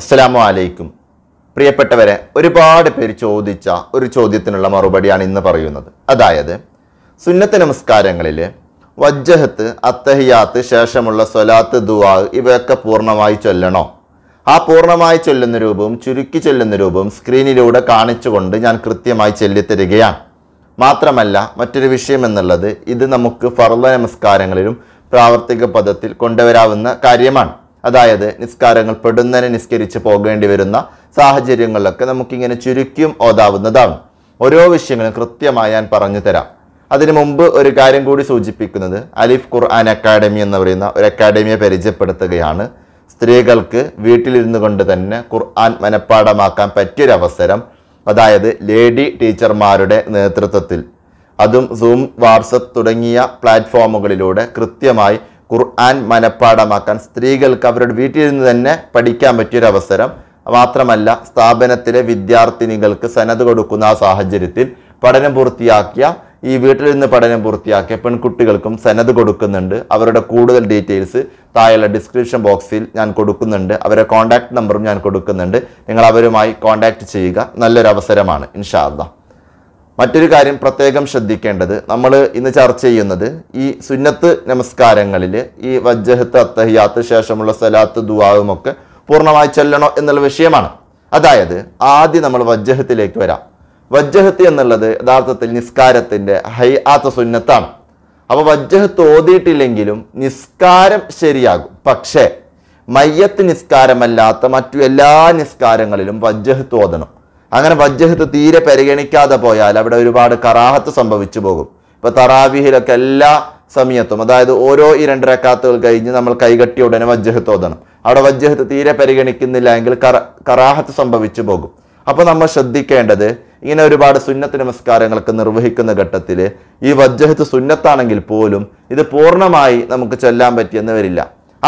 അസ്സലാമു അലൈക്കും പ്രിയപ്പെട്ടവരെ ഒരുപാട് പേര് ചോദിച്ച ഒരു ചോദ്യത്തിനുള്ള മറുപടിയാണ് ഇന്ന് പറയുന്നത് അതായത് സുന്നത്ത് നമസ്കാരങ്ങളിൽ വജ്ജഹത്ത് അത്തഹിയാത്ത് ശേഷമുള്ള സ്വലാത്ത് ദുവാ ഇവയൊക്കെ പൂർണ്ണമായി ചൊല്ലണോ ആ പൂർണ്ണമായി ചൊല്ലുന്ന രൂപവും ചുരുക്കി ചൊല്ലുന്ന രൂപവും സ്ക്രീനിലൂടെ കാണിച്ചുകൊണ്ട് ഞാൻ കൃത്യമായി ചൊല്ലിത്തരികയാണ് മാത്രമല്ല മറ്റൊരു വിഷയം എന്നുള്ളത് ഇത് നമുക്ക് ഫർള നമസ്കാരങ്ങളിലും പ്രാവർത്തിക പദത്തിൽ കൊണ്ടുവരാവുന്ന കാര്യമാണ് അതായത് നിസ്കാരങ്ങൾ പെടുന്നതിനെ നിസ്കരിച്ച് പോകേണ്ടി വരുന്ന സാഹചര്യങ്ങളിലൊക്കെ നമുക്കിങ്ങനെ ചുരുക്കിയും ഓതാവുന്നതാണ് ഓരോ വിഷയങ്ങളും കൃത്യമായി ഞാൻ പറഞ്ഞു തരാം അതിനു മുമ്പ് ഒരു കാര്യം കൂടി സൂചിപ്പിക്കുന്നത് അലിഫ് ഖുർആൻ അക്കാഡമി എന്ന് പറയുന്ന ഒരു അക്കാഡമിയെ പരിചയപ്പെടുത്തുകയാണ് സ്ത്രീകൾക്ക് വീട്ടിലിരുന്നു കൊണ്ട് തന്നെ ഖുർആൻ മനഃപ്പാടമാക്കാൻ പറ്റിയൊരവസരം അതായത് ലേഡി ടീച്ചർമാരുടെ നേതൃത്വത്തിൽ അതും സൂം വാട്സപ്പ് തുടങ്ങിയ പ്ലാറ്റ്ഫോമുകളിലൂടെ കൃത്യമായി ഖുർആൻ മനഃപ്പാടമാക്കാൻ സ്ത്രീകൾക്ക് അവരുടെ വീട്ടിൽ നിന്ന് തന്നെ പഠിക്കാൻ പറ്റിയൊരവസരം മാത്രമല്ല സ്ഥാപനത്തിലെ വിദ്യാർത്ഥിനികൾക്ക് സനത് കൊടുക്കുന്ന ആ സാഹചര്യത്തിൽ പഠനം പൂർത്തിയാക്കിയ ഈ വീട്ടിൽ നിന്ന് പഠനം പൂർത്തിയാക്കിയ പെൺകുട്ടികൾക്കും സനത് കൊടുക്കുന്നുണ്ട് അവരുടെ കൂടുതൽ ഡീറ്റെയിൽസ് താഴെയുള്ള ഡിസ്ക്രിപ്ഷൻ ബോക്സിൽ ഞാൻ കൊടുക്കുന്നുണ്ട് അവരെ കോൺടാക്ട് നമ്പറും ഞാൻ കൊടുക്കുന്നുണ്ട് നിങ്ങൾ അവരുമായി കോൺടാക്ട് ചെയ്യുക നല്ലൊരു അവസരമാണ് ഇൻഷാ അള്ളാഹ് മറ്റൊരു കാര്യം പ്രത്യേകം ശ്രദ്ധിക്കേണ്ടത് നമ്മൾ ഇന്ന് ചർച്ച ചെയ്യുന്നത് ഈ സുന്നത്ത് നമസ്കാരങ്ങളിൽ ഈ വജ്ജഹത്ത് അത്തഹിയാത്ത് ശേഷമുള്ള സലാത്ത് ദുവാവുമൊക്കെ പൂർണ്ണമായി ചെല്ലണോ എന്നുള്ള വിഷയമാണ് അതായത് ആദ്യം നമ്മൾ വജ്ജഹത്തിലേക്ക് വരാം വജ്ജഹത്ത് എന്നുള്ളത് യഥാർത്ഥത്തിൽ നിസ്കാരത്തിൻ്റെ ഹൈ ആത്ത സുന്നത്താണ് അപ്പോൾ വജ്ജഹത്ത് ഓതിയിട്ടില്ലെങ്കിലും നിസ്കാരം ശരിയാകും പക്ഷേ മയ്യത്ത് നിസ്കാരമല്ലാത്ത മറ്റു എല്ലാ നിസ്കാരങ്ങളിലും വജ്ജഹത്ത് ഓതണം അങ്ങനെ വജ്ജഹത്ത് തീരെ പരിഗണിക്കാതെ പോയാൽ അവിടെ ഒരുപാട് കറാഹത്ത് സംഭവിച്ചു പോകും ഇപ്പോൾ തറാവിഹിലൊക്കെ എല്ലാ സമയത്തും അതായത് ഓരോ ഈ രണ്ട് രക്കാത്തുകൾ കഴിഞ്ഞ് നമ്മൾ കൈകട്ടി ഉടനെ വജ്ജഹത്ത് ഓതണം അവിടെ വജ്ജഹത്ത് തീരെ പരിഗണിക്കുന്നില്ല എങ്കിൽ കറാഹത്ത് സംഭവിച്ചു പോകും അപ്പോൾ നമ്മൾ ശ്രദ്ധിക്കേണ്ടത് ഇങ്ങനെ ഒരുപാട് സുന്നത്ത് നമസ്കാരങ്ങളൊക്കെ നിർവഹിക്കുന്ന ഘട്ടത്തിൽ ഈ വജ്ജഹത്ത് സുന്നത്താണെങ്കിൽ പോലും ഇത് പൂർണ്ണമായി നമുക്ക് ചൊല്ലാൻ പറ്റിയെന്ന് വരില്ല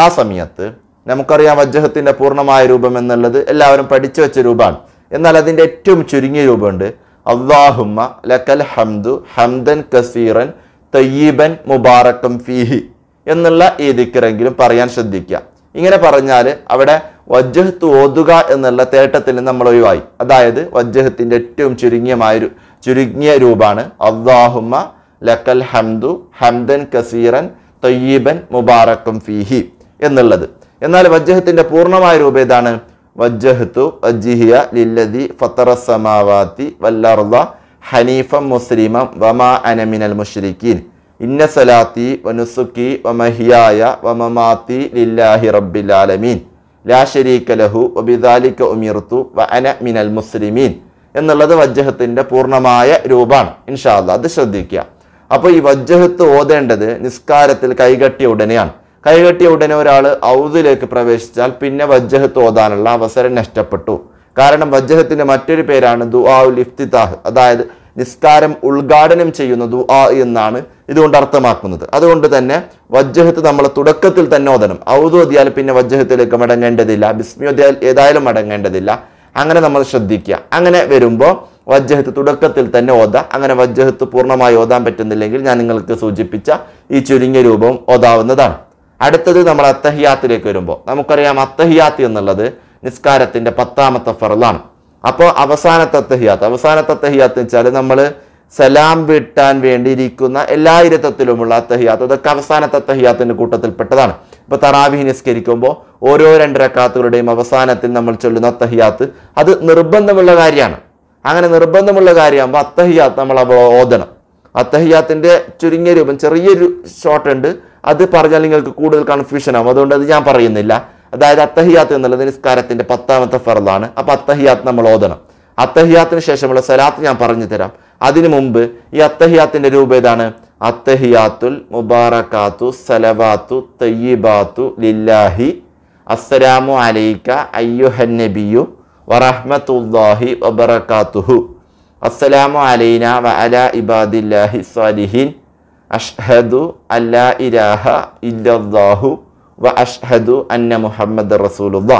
ആ സമയത്ത് നമുക്കറിയാം വജ്ജഹത്തിൻ്റെ പൂർണ്ണമായ രൂപം എന്നുള്ളത് എല്ലാവരും പഠിച്ചു വെച്ച രൂപമാണ് എന്നാൽ അതിൻ്റെ ഏറ്റവും ചുരുങ്ങിയ രൂപമുണ്ട് അള്ളാഹുമ്മ ലക്കൽ ഹംദു ഹംദൻ കസീറൻ തയ്യീബൻ മുബാറക്കം ഫീഹി എന്നുള്ള ഈ ദിക്കറെങ്കിലും പറയാൻ ശ്രദ്ധിക്കുക ഇങ്ങനെ പറഞ്ഞാൽ അവിടെ വജ്ജഹത്ത് ഓതുക എന്നുള്ള തേട്ടത്തിൽ നമ്മൾ ഒഴിവായി അതായത് വജ്ജഹത്തിൻ്റെ ഏറ്റവും ചുരുങ്ങിയമായ ചുരുങ്ങിയ രൂപമാണ് അള്ളാഹുമ്മ ലക്കൽ ഹംദു ഹംദൻ കസീറൻ തയ്യീബൻ മുബാറക്കം ഫീഹി എന്നുള്ളത് എന്നാൽ വജ്ജഹത്തിൻ്റെ പൂർണ്ണമായ രൂപം ഏതാണ് വജ്ജഹത്തു വജ്ജിഹിയ ലില്ലതി ഫത്തറസമാവാത്തി വല്ലർദ ഹനീഫം മുസ്ലിമം വമാ അനമിനൽ മുഷ്രിഖീൻ ഇന്ന സലാത്തി വനുസുക്കി വമഹിയായ വമമാത്തി ലില്ലാഹി റബ്ബിലാലമീൻ ലാ ഷരീക ലഹു വബിദാലിക്ക ഉമിർത്തു വ അന മിനൽ മുസ്ലിമീൻ എന്നുള്ളത് വജ്ജഹത്തിൻ്റെ പൂർണ്ണമായ രൂപമാണ് ഇൻഷാല്ല അത് ശ്രദ്ധിക്കുക അപ്പോൾ ഈ വജ്ജഹത്ത് ഓതേണ്ടത് നിസ്കാരത്തിൽ കൈകട്ടിയ ഉടനെയാണ് കൈകെട്ടിയ ഉടനെ ഒരാൾ ഔദിലേക്ക് പ്രവേശിച്ചാൽ പിന്നെ വജ്ജഹത്ത് ഓതാനുള്ള അവസരം നഷ്ടപ്പെട്ടു കാരണം വജ്ജഹത്തിന്റെ മറ്റൊരു പേരാണ് ദുആഉൽ ഇഫ്തിതാഹ് അതായത് നിസ്കാരം ഉദ്ഘാടനം ചെയ്യുന്ന ദുആ എന്നാണ് ഇതുകൊണ്ട് അർത്ഥമാക്കുന്നത് അതുകൊണ്ട് തന്നെ വജ്ജഹത്ത് നമ്മൾ തുടക്കത്തിൽ തന്നെ ഓതണം ഔദു ഓതിയാൽ പിന്നെ വജ്ജഹത്തിലേക്ക് മടങ്ങേണ്ടതില്ല ബിസ്മി ഓതിയാൽ ഏതായാലും മടങ്ങേണ്ടതില്ല അങ്ങനെ നമ്മൾ ശ്രദ്ധിക്കുക അങ്ങനെ വരുമ്പോൾ വജ്ജഹത്ത് തുടക്കത്തിൽ തന്നെ ഓത അങ്ങനെ വജ്ജഹത്ത് പൂർണ്ണമായി ഓതാൻ പറ്റുന്നില്ലെങ്കിൽ ഞാൻ നിങ്ങൾക്ക് സൂചിപ്പിച്ച ഈ ചുരുങ്ങിയ രൂപം ഓതാവുന്നതാണ് അടുത്തത് നമ്മൾ അത്തഹിയാത്തിലേക്ക് വരുമ്പോൾ നമുക്കറിയാം അത്തഹിയാത്ത് എന്നുള്ളത് നിസ്കാരത്തിൻ്റെ പത്താമത്തെ ഫറലാണ് അപ്പോൾ അവസാനത്തെ അത്തഹിയാത്ത് അവസാനത്തെ അത്തഹിയാത്ത് വെച്ചാൽ നമ്മൾ സലാം വിട്ടാൻ വേണ്ടിയിരിക്കുന്ന എല്ലാ അത്തഹിയാത്ത് അതൊക്കെ അവസാനത്തെ അത്തഹിയാത്തിൻ്റെ കൂട്ടത്തിൽപ്പെട്ടതാണ് ഇപ്പോൾ തറാവി നിസ്കരിക്കുമ്പോൾ ഓരോ രണ്ടരക്കാത്തുകളുടെയും അവസാനത്തിൽ നമ്മൾ ചൊല്ലുന്ന അത്തഹിയാത്ത് അത് നിർബന്ധമുള്ള കാര്യമാണ് അങ്ങനെ നിർബന്ധമുള്ള കാര്യമാകുമ്പോൾ അത്തഹിയാത്ത് നമ്മൾ ഓതണം അത്തഹിയാത്തിൻ്റെ ചുരുങ്ങിയ രൂപം ചെറിയൊരു ഷോർട്ട് ഉണ്ട് അത് പറഞ്ഞാൽ നിങ്ങൾക്ക് കൂടുതൽ കൺഫ്യൂഷൻ ആവും അതുകൊണ്ട് അത് ഞാൻ പറയുന്നില്ല അതായത് അത്തഹിയാത്ത് എന്നുള്ളത് നിസ്കാരത്തിന്റെ പത്താമത്തെ ഫറലാണ് അപ്പൊ അത്തഹിയാത്ത് നമ്മൾ ഓതണം അത്തഹിയാത്തിന് ശേഷമുള്ള സലാത്ത് ഞാൻ പറഞ്ഞു തരാം അതിനു മുമ്പ് ഈ അത്തഹിയാത്തിന്റെ രൂപം ഏതാണ് അത്തഹിയാത്തുൽ മുബാറക്കാത്തു സലവാത്തു തയ്യിബാത്തു ലില്ലാഹി അസ്സലാമു അലൈക്ക അയ്യുഹൻ നബിയു വറഹ്മത്തുല്ലാഹി വബറക്കാത്തുഹു അസ്സലാമു അലൈന വ അല ഇബാദില്ലാഹി സ്വാലിഹീൻ അഷ്ഹദു അല്ലാ ഇരാഹ ഇല്ലാഹു വ അഷ്ഹദു അന്ന മുഹമ്മദ് റസൂലുല്ലാ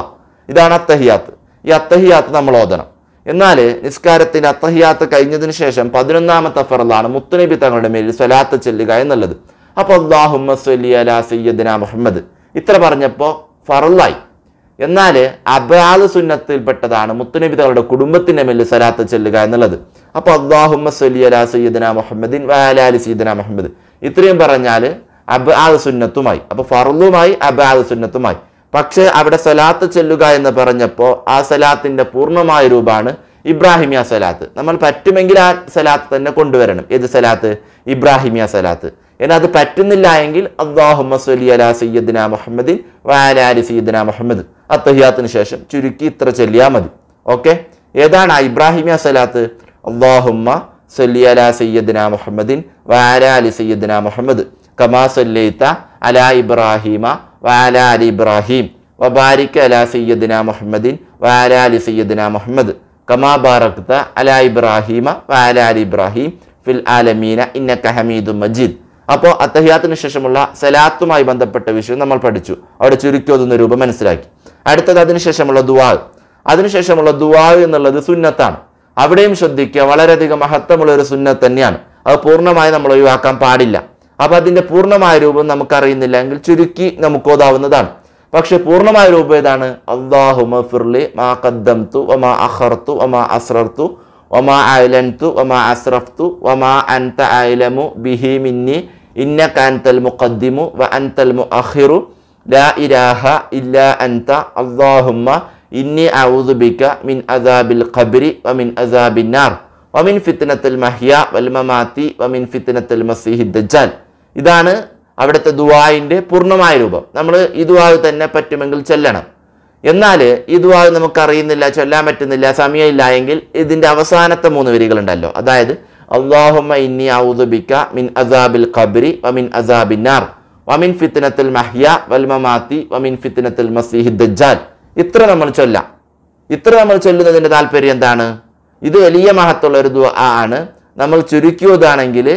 ഇതാണ് അത്തഹിയാത്ത് ഈ അത്തഹിയാത്ത് നമ്മൾ ഓതണം എന്നാൽ നിസ്കാരത്തിൻ്റെ അത്തഹിയാത്ത് കഴിഞ്ഞതിന് ശേഷം പതിനൊന്നാമത്തെ ഫറലാണ് മുത്തുനബി തങ്ങളുടെ മേലിൽ സ്വലാത്ത് ചെല്ലുക എന്നുള്ളത് അപ്പോൾ അള്ളാഹുമ്മ സൊല്ലി അലാ സയ്യദിന മുഹമ്മദ് ഇത്ര പറഞ്ഞപ്പോൾ ഫറലായി എന്നാൽ അബാദ് സുന്നത്തിൽപ്പെട്ടതാണ് മുത്തുനബിതകളുടെ കുടുംബത്തിൻ്റെ മേലിൽ സലാത്ത് ചെല്ലുക എന്നുള്ളത് അപ്പോൾ അള്ളാഹുമ്മ സലി അല സയ്യദന മുഹമ്മദിൻ വലാലി സീദന മുഹമ്മദ് ഇത്രയും പറഞ്ഞാൽ അബാൽ സുന്നത്തുമായി അപ്പോൾ ഫറുലുമായി അബാൽ സുന്നത്തുമായി പക്ഷേ അവിടെ സലാത്ത് ചെല്ലുക എന്ന് പറഞ്ഞപ്പോൾ ആ സലാത്തിൻ്റെ പൂർണ്ണമായ രൂപമാണ് ഇബ്രാഹിമിയ സലാത്ത് നമ്മൾ പറ്റുമെങ്കിൽ ആ സലാത്ത് തന്നെ കൊണ്ടുവരണം ഏത് സലാത്ത് ഇബ്രാഹിമിയ സലാത്ത് എന്നാൽ അത് പറ്റുന്നില്ല എങ്കിൽ അള്ളാഹു മസലി അല സയ്യദ്ന മുഹമ്മദിൻ വാലാലി സയ്യദ്ന മുഹമ്മദ് അത്തഹിയാത്തിന് ശേഷം ചുരുക്കി ഇത്ര ചൊല്ലിയാൽ മതി ഓക്കെ ഏതാണ് ഇബ്രാഹിമി സലാത്ത് അള്ളാഹുമ്മ സല്ലി അല സയ്യദ്ന മുഹമ്മദിൻ വാലാലി സയ്യദ്ന മുഹമ്മദ് കമാ സല്ലൈത്ത അല ഇബ്രാഹിമ വാലാലി ഇബ്രാഹിം വബാരിക്ക് അല സയ്യദ്ന മുഹമ്മദിൻ വാലാലി സയ്യദ്ന മുഹമ്മദ് കമാ ബാറക്ത അല ഇബ്രാഹിമ വാലാലി ഇബ്രാഹിം ഫിൽ ആലമീന ഇന്നക്ക ഹമീദു മജീദ് അപ്പോൾ അത്തഹ്യാത്തിന് ശേഷമുള്ള സലാത്തുമായി ബന്ധപ്പെട്ട വിഷയം നമ്മൾ പഠിച്ചു അവിടെ ചുരുക്കി ഒതുന്ന രൂപം മനസ്സിലാക്കി അടുത്തത് അതിനുശേഷമുള്ള ദുവാൾ അതിനുശേഷമുള്ള ദുവാൾ എന്നുള്ളത് സുന്നത്താണ് അവിടെയും ശ്രദ്ധിക്കുക വളരെയധികം മഹത്വമുള്ള ഒരു സുന്നത്ത് തന്നെയാണ് അത് പൂർണ്ണമായി നമ്മൾ ഒഴിവാക്കാൻ പാടില്ല അപ്പോൾ അതിൻ്റെ പൂർണ്ണമായ രൂപം നമുക്കറിയുന്നില്ല എങ്കിൽ ചുരുക്കി നമുക്ക് ഓതാവുന്നതാണ് പക്ഷെ പൂർണ്ണമായ രൂപം ഏതാണ് അള്ളാഹു മഫിർലി മാ കദ്ദം തു ഒമാ അഹർത്തു ഒമാ അസ്രർത്തു وما ആയിലൻതു وما അസ്രഫ്തു وما അൻത ആയിലമു به مني ഇന്ന കാൻതൽ المقدم വ المؤخر لا ലാ ഇരാഹ ഇല്ല اللهم അള്ളാഹുമ്മ ഇന്നി بك من عذاب القبر ومن عذاب النار ومن വ മിൻ ഫിത്നത്തുൽ മഹിയ വൽ മമാത്തി വ മിൻ ഇതാണ് അവിടുത്തെ ദുവായിൻ്റെ പൂർണ്ണമായ രൂപം നമ്മൾ ഈ ദുവാവ് തന്നെ പറ്റുമെങ്കിൽ ചെല്ലണം എന്നാൽ ഈ ദുവാ നമുക്കറിയുന്നില്ല ചൊല്ലാൻ പറ്റുന്നില്ല സമയമില്ല എങ്കിൽ ഇതിൻ്റെ അവസാനത്തെ മൂന്ന് വരികളുണ്ടല്ലോ അതായത് അള്ളാഹുമ ഇന്നി ഔദുബിക്ക മിൻ അസാബിൽ ഖബരി വമിൻ അസാബിൻ വമിൻ ഫിത്തിനത്തിൽ മഹ്യ വൽമമാത്തി വമിൻ ഫിത്തിനത്തിൽ മസീഹി ദജ്ജാൽ ഇത്ര നമ്മൾ ചൊല്ലാം ഇത്ര നമ്മൾ ചൊല്ലുന്നതിൻ്റെ താല്പര്യം എന്താണ് ഇത് വലിയ മഹത്തുള്ള ഒരു ദുആ ആണ് നമ്മൾ ചുരുക്കിയതാണെങ്കിൽ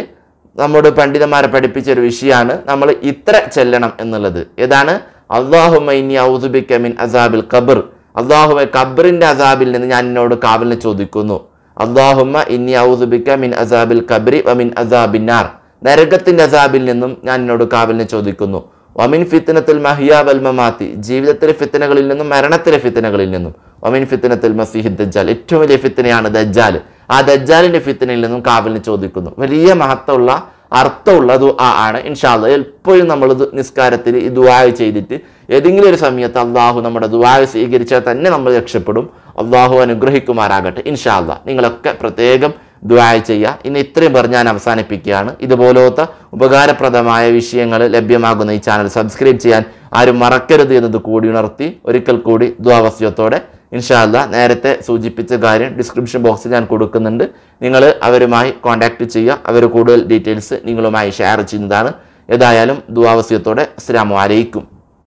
നമ്മുടെ പണ്ഡിതന്മാരെ പഠിപ്പിച്ച ഒരു വിഷയമാണ് നമ്മൾ ഇത്ര ചെല്ലണം എന്നുള്ളത് ഏതാണ് അള്ളാഹുമൈനി ഔദുബിക്ക മിൻ അസാബിൽ ഖബർ അള്ളാഹുമ ഖബറിൻ്റെ അസാബിൽ നിന്ന് ഞാൻ എന്നോട് കാവലിനെ ചോദിക്കുന്നു അള്ളാഹുമ ഇനി ഔദുബിക്ക മിൻ അസാബിൽ കബറി വമിൻ അസാബിന്നാർ നരകത്തിൻ്റെ അസാബിൽ നിന്നും ഞാൻ എന്നോട് കാവലിനെ ചോദിക്കുന്നു വമിൻ ഫിത്തനത്തിൽ മഹിയ വൽമമാത്തി ജീവിതത്തിലെ ഫിത്തനകളിൽ നിന്നും മരണത്തിലെ ഫിത്തനകളിൽ നിന്നും വമിൻ ഫിത്തനത്തിൽ മസിഹിദ് ദജ്ജാൽ ഏറ്റവും വലിയ ഫിത്തനയാണ് ദജ്ജാൽ ആ ദജ്ജാലിൻ്റെ ഫിത്തനയിൽ നിന്നും കാവലിനെ ചോദിക്കുന്നു വലിയ മഹത്തമുള്ള അർത്ഥമുള്ളത് ആ ആണ് ഇൻഷാല്ല എപ്പോഴും നമ്മൾ നിസ്കാരത്തിൽ ഈ ദുആ ചെയ്തിട്ട് ഏതെങ്കിലും ഒരു സമയത്ത് അള്ളാഹു നമ്മുടെ ദുആ സ്വീകരിച്ചാൽ തന്നെ നമ്മൾ രക്ഷപ്പെടും അള്ളാഹു അനുഗ്രഹിക്കുമാറാകട്ടെ ഇൻഷാല്ല നിങ്ങളൊക്കെ പ്രത്യേകം ദുആ ചെയ്യുക ഇന്ന് ഇത്രയും പറഞ്ഞ് ഞാൻ അവസാനിപ്പിക്കുകയാണ് ഇതുപോലത്തെ ഉപകാരപ്രദമായ വിഷയങ്ങൾ ലഭ്യമാകുന്ന ഈ ചാനൽ സബ്സ്ക്രൈബ് ചെയ്യാൻ ആരും മറക്കരുത് എന്നത് കൂടി ഉണർത്തി ഒരിക്കൽ കൂടി ദ്വാവസ്യത്തോടെ ഇൻഷാല്ല നേരത്തെ സൂചിപ്പിച്ച കാര്യം ഡിസ്ക്രിപ്ഷൻ ബോക്സിൽ ഞാൻ കൊടുക്കുന്നുണ്ട് നിങ്ങൾ അവരുമായി കോൺടാക്റ്റ് ചെയ്യുക അവർ കൂടുതൽ ഡീറ്റെയിൽസ് നിങ്ങളുമായി ഷെയർ ചെയ്യുന്നതാണ് ഏതായാലും ദുവാവസ്യത്തോടെ അസ്സാം വലൈക്കും